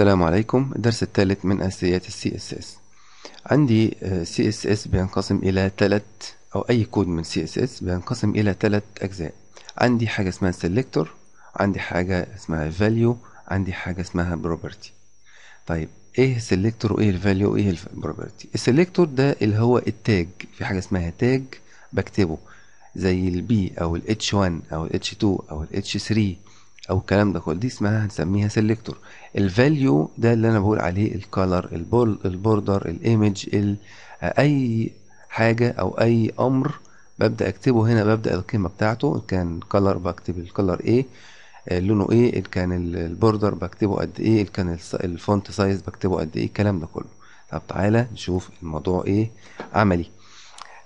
السلام عليكم الدرس الثالث من أساسيات السي اس اس عندي سي اس اس بينقسم إلى ثلاث أو أي كود من سي اس اس بينقسم إلى ثلاث أجزاء عندي حاجة اسمها سيلكتور عندي حاجة اسمها فاليو عندي حاجة اسمها بروبرتي طيب ايه السيلكتور وايه الفاليو وايه البروبرتي السيلكتور ده اللي هو التاج في حاجة اسمها تاج بكتبه زي البي او الاتش 1 او الاتش 2 او الاتش 3 او الكلام ده كله دي اسمها هنسميها سيلكتور الفاليو ده اللي انا بقول عليه الكالر البوردر الايمج اي حاجه او اي امر ببدا اكتبه هنا ببدا القيمه بتاعته ان كان كالر بكتب الكلر ايه لونه ايه ان كان البوردر بكتبه قد ايه ان كان الفونت سايز بكتبه قد ايه الكلام ده كله طب تعالى نشوف الموضوع ايه عملي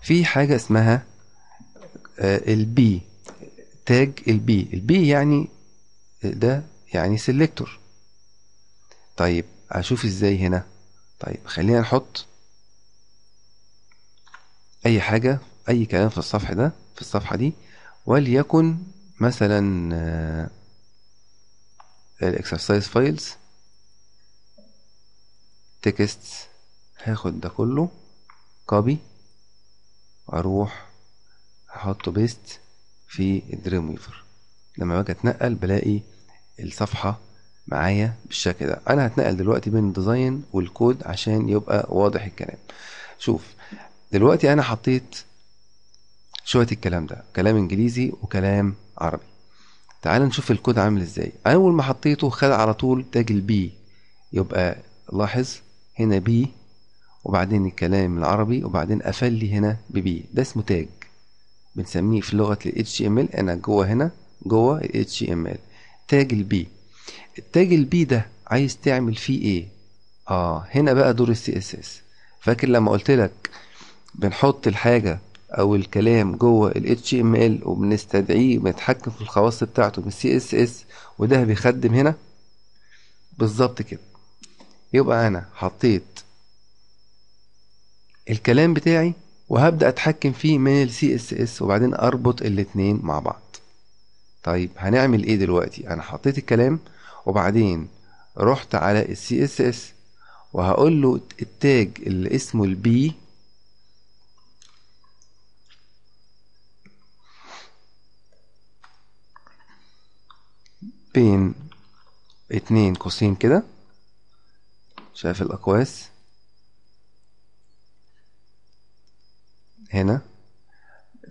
في حاجه اسمها البي تاج البي البي يعني ده يعني سيلكتور طيب اشوف ازاي هنا طيب خلينا نحط اي حاجة اي كلام في الصفحة ده في الصفحة دي وليكن مثلا الاكسرسايز فايلز تكست هاخد ده كله كوبي واروح احطه بيست في الدريم ويفر لما باجي اتنقل بلاقي الصفحه معايا بالشكل ده انا هتنقل دلوقتي بين الديزاين والكود عشان يبقى واضح الكلام شوف دلوقتي انا حطيت شويه الكلام ده كلام انجليزي وكلام عربي تعال نشوف الكود عامل ازاي اول ما حطيته خد على طول تاج البي يبقى لاحظ هنا بي وبعدين الكلام العربي وبعدين قفل لي هنا ببي ده اسمه تاج بنسميه في لغه ال HTML انا جوه هنا جوه ال HTML التاج البي التاج البي ده عايز تعمل فيه ايه اه هنا بقى دور السي اس اس فاكر لما قلت لك بنحط الحاجه او الكلام جوه ال HTML وبنستدعيه بنتحكم في الخواص بتاعته بالسي اس اس وده بيخدم هنا بالظبط كده يبقى انا حطيت الكلام بتاعي وهبدأ اتحكم فيه من السي اس اس وبعدين اربط الاتنين مع بعض طيب هنعمل ايه دلوقتي انا حطيت الكلام وبعدين رحت على السي اس اس وهقول له التاج اللي اسمه البي بين اتنين قوسين كده شايف الأقواس هنا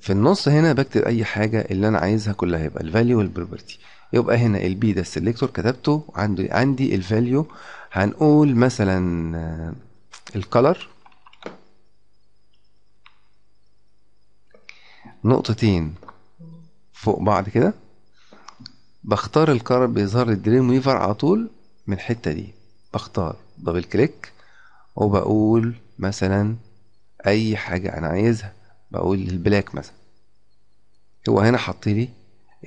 في النص هنا بكتب اي حاجه اللي انا عايزها كلها هيبقى الفاليو والبروبرتي يبقى هنا البي ده السلكتور كتبته عندي عندي الفاليو هنقول مثلا آه، الكلر نقطتين فوق بعض كده بختار الكار بيظهر الدريم ويفر على طول من الحتة دي بختار دبل كليك وبقول مثلا أي حاجة أنا عايزها بقول البلاك مثلا هو هنا حط لي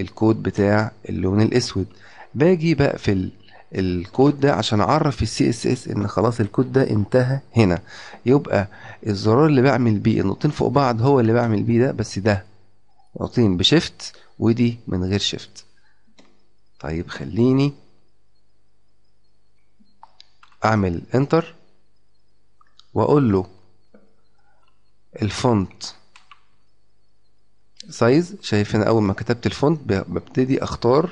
الكود بتاع اللون الاسود باجي بقفل الكود ده عشان اعرف السي اس اس ان خلاص الكود ده انتهى هنا يبقى الزرار اللي بعمل بيه النقطتين فوق بعض هو اللي بعمل بيه ده بس ده نقطتين بشيفت ودي من غير شيفت طيب خليني اعمل انتر واقول له الفونت سايز شايف هنا اول ما كتبت الفونت ببتدي اختار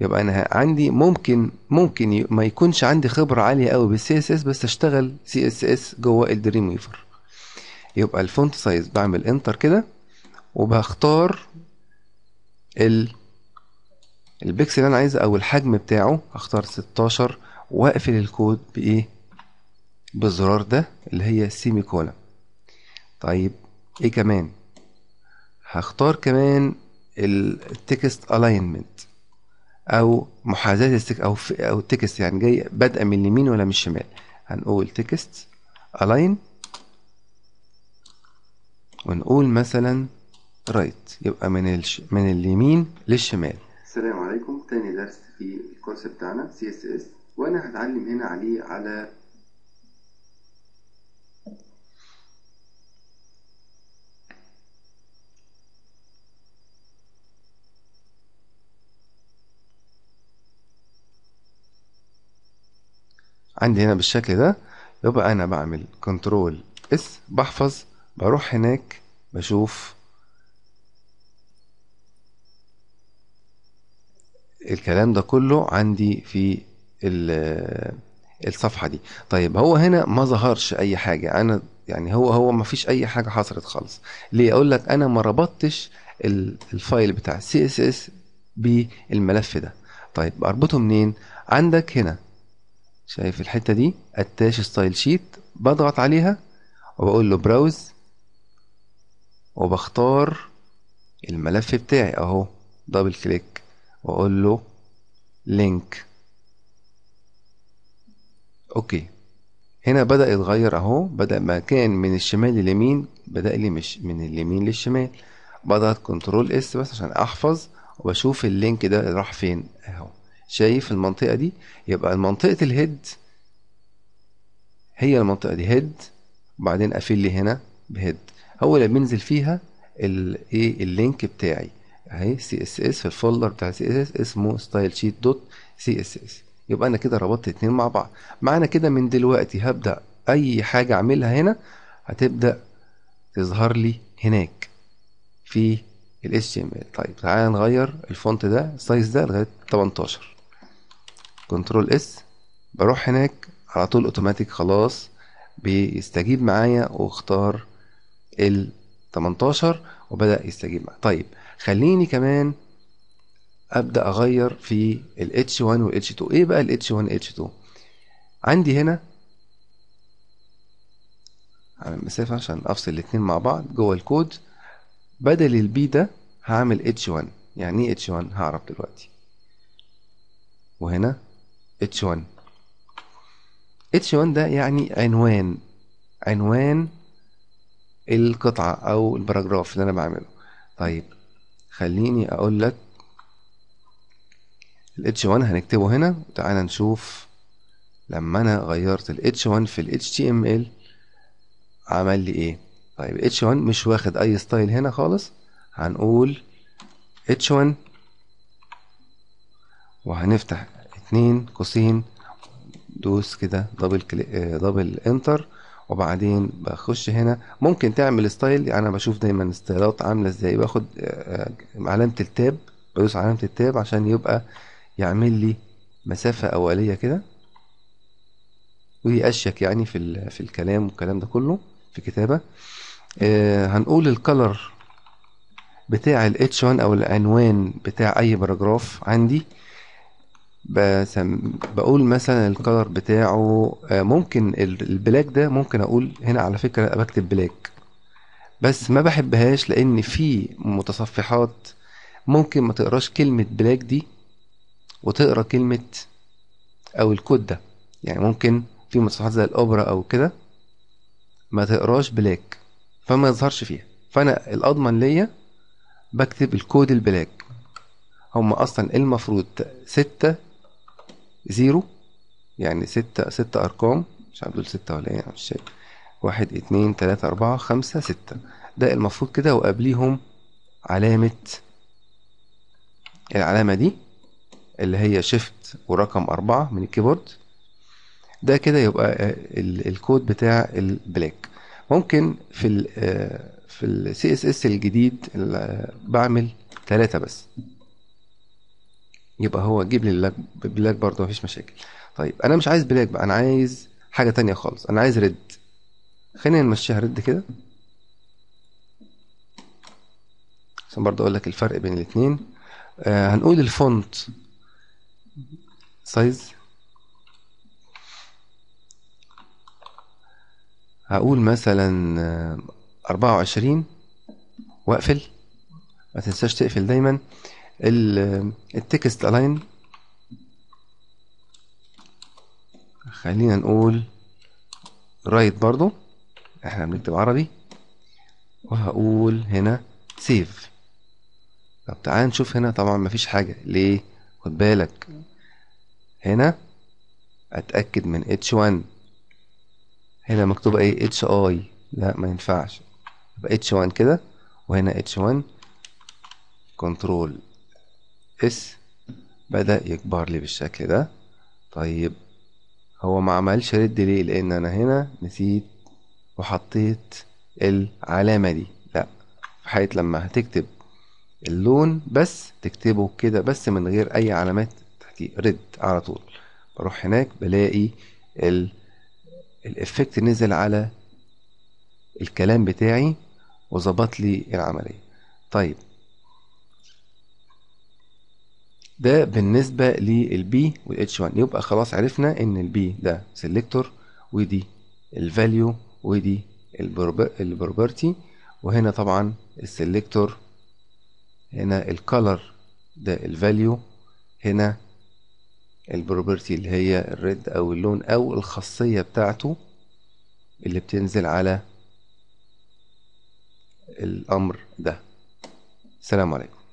يبقى انا عندي ممكن ممكن ما يكونش عندي خبره عاليه قوي بالسي اس اس بس اشتغل سي اس اس جوه الدريم ويفر يبقى الفونت سايز بعمل انتر كده وبختار ال البيكسل اللي انا عايزه او الحجم بتاعه هختار 16 واقفل الكود بايه بالزرار ده اللي هي السيمي كولا طيب ايه كمان هختار كمان التكست الاينمنت او محاذاه التك او او التكست يعني جاي بادئه من اليمين ولا من الشمال هنقول تكست الاين ونقول مثلا رايت right. يبقى من الش... من اليمين للشمال السلام عليكم تاني درس في الكورس بتاعنا سي اس اس وانا هتعلم هنا عليه على عندي هنا بالشكل ده يبقى انا بعمل كنترول اس بحفظ بروح هناك بشوف الكلام ده كله عندي في الصفحة دي طيب هو هنا ما ظهرش أي حاجة أنا يعني هو هو ما فيش أي حاجة حصلت خالص ليه أقول لك أنا ما ربطتش الفايل بتاع CSS بالملف ده طيب أربطه منين عندك هنا شايف الحتة دي اتاش ستايل شيت بضغط عليها وبقول له براوز وبختار الملف بتاعي اهو دبل كليك واقول له لينك اوكي هنا بدأ يتغير اهو بدأ مكان من الشمال لليمين بدأ لي مش من اليمين للشمال بضغط كنترول اس بس عشان احفظ وبشوف اللينك ده راح فين اهو شايف المنطقة دي يبقى منطقة الهيد هي المنطقة دي هيد وبعدين قافل لي هنا بهيد هو اللي بينزل فيها الايه اللينك بتاعي اهي سي اس اس في الفولدر بتاع سي اس اس اسمه ستايل شيت دوت سي اس اس يبقى انا كده ربطت اتنين مع بعض معنى كده من دلوقتي هبدا اي حاجه اعملها هنا هتبدا تظهر لي هناك في ال طيب تعالى نغير الفونت ده السايز ده لغايه 18 كنترول اس بروح هناك على طول اوتوماتيك خلاص بيستجيب معايا واختار ال 18 وبدأ يستجيب معايا طيب خليني كمان ابدا اغير في ال H1 وال H2 ايه بقى ال H1 H2 عندي هنا على المسافة عشان افصل الاتنين مع بعض جوه الكود بدل البي ده هعمل H1 يعني ايه H1 هعرف دلوقتي وهنا اتش 1 اتش 1 ده يعني عنوان عنوان القطعة أو الباراجراف اللي أنا بعمله طيب خليني أقول لك ال H1 هنكتبه هنا وتعالى نشوف لما أنا غيرت الاتش H1 في ال HTML عمل لي إيه طيب H1 مش واخد أي ستايل هنا خالص هنقول H1 وهنفتح 2 كوسين دوس كده دبل كلي... دبل انتر وبعدين بخش هنا ممكن تعمل ستايل انا بشوف دايما ستايلات عامله ازاي باخد آه، آه، علامه التاب بدوس علامه التاب عشان يبقى يعمل لي مسافه اوليه كده ويأشك يعني في في الكلام والكلام ده كله في كتابه آه هنقول الكلر بتاع الاتش 1 او العنوان بتاع اي باراجراف عندي بسم بقول مثلا الكلر بتاعه آه، ممكن البلاك ده ممكن اقول هنا على فكره بكتب بلاك بس ما بحبهاش لان في متصفحات ممكن ما تقراش كلمه بلاك دي وتقرا كلمه او الكود ده يعني ممكن في متصفحات زي الاوبرا او كده ما تقراش بلاك فما يظهرش فيها فانا الاضمن ليا بكتب الكود البلاك هما اصلا المفروض ستة زيرو يعني ستة ستة أرقام مش عارف دول ستة ولا إيه مش شايف واحد اتنين تلاتة أربعة خمسة ستة ده المفروض كده وقبليهم علامة العلامة دي اللي هي شيفت ورقم أربعة من الكيبورد ده كده يبقى آه، الكود بتاع البلاك ممكن في الـ آه، في السي اس اس الجديد آه، بعمل ثلاثة بس يبقى هو جيب لي اللاك بلاك برضه مفيش مشاكل طيب انا مش عايز بلاك بقى انا عايز حاجه تانية خالص انا عايز ريد خلينا نمشيها ريد كده عشان برضه اقول لك الفرق بين الاثنين آه هنقول الفونت سايز هقول مثلا 24 آه، واقفل ما تنساش تقفل دايما التكست الاين خلينا نقول رايت برضو احنا بنكتب عربي وهقول هنا سيف طب تعال نشوف هنا طبعا مفيش حاجة ليه خد بالك هنا اتأكد من اتش 1 هنا مكتوبة ايه اتش اي لا ما ينفعش يبقي اتش H1 كده وهنا اتش 1 كنترول اس بدأ يكبر لي بالشكل ده طيب هو ما عملش رد ليه لان انا هنا نسيت وحطيت العلامة دي لا في حالة لما هتكتب اللون بس تكتبه كده بس من غير اي علامات تحتيه رد على طول بروح هناك بلاقي ال الافكت نزل على الكلام بتاعي وظبط لي العملية طيب ده بالنسبة للبي والاتش 1 يبقى خلاص عرفنا ان البي ده سيلكتور ودي الفاليو ودي البروبرتي وهنا طبعا السيلكتور هنا الكالر ده الفاليو هنا البروبرتي اللي هي الريد او اللون او الخاصية بتاعته اللي بتنزل على الامر ده السلام عليكم